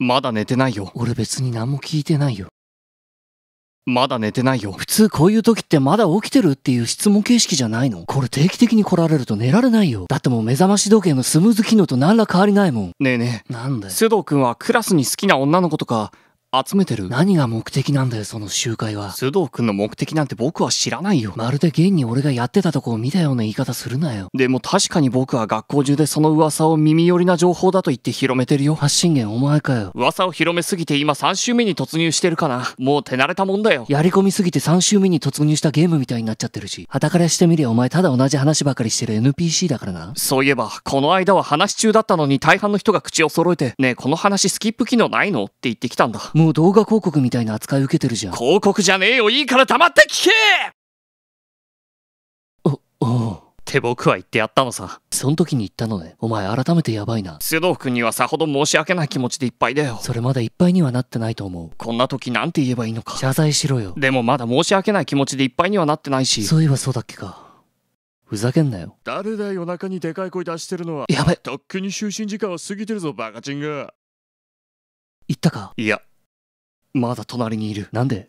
まだ寝てないよ。俺別に何も聞いてないよ。まだ寝てないよ。普通こういう時ってまだ起きてるっていう質問形式じゃないのこれ定期的に来られると寝られないよ。だってもう目覚まし時計のスムーズ機能と何ら変わりないもん。ねえねえ。なんで須藤くんはクラスに好きな女の子とか、集めてる何が目的なんだよその集会は須藤君の目的なんて僕は知らないよまるで現に俺がやってたとこを見たような言い方するなよでも確かに僕は学校中でその噂を耳寄りな情報だと言って広めてるよ発信源お前かよ噂を広めすぎて今3週目に突入してるかなもう手慣れたもんだよやり込みすぎて3週目に突入したゲームみたいになっちゃってるしはたからしてみりゃお前ただ同じ話ばかりしてる NPC だからなそういえばこの間は話中だったのに大半の人が口を揃えてねえこの話スキップ機能ないのって言ってきたんだもうもう動画広告みたいな扱い受けてるじゃん広告じゃねえよいいから黙って聞けおおうって僕は言ってやったのさそん時に言ったのねお前改めてやばいな須藤君にはさほど申し訳ない気持ちでいっぱいだよそれまだいっぱいにはなってないと思うこんな時なんて言えばいいのか謝罪しろよでもまだ申し訳ない気持ちでいっぱいにはなってないしそういえばそうだっけかふざけんなよ誰だよ中にでかい声出してるのはやべとっくに就寝時間は過ぎてるぞバカチンが言ったかいやまだ隣にいる。なんで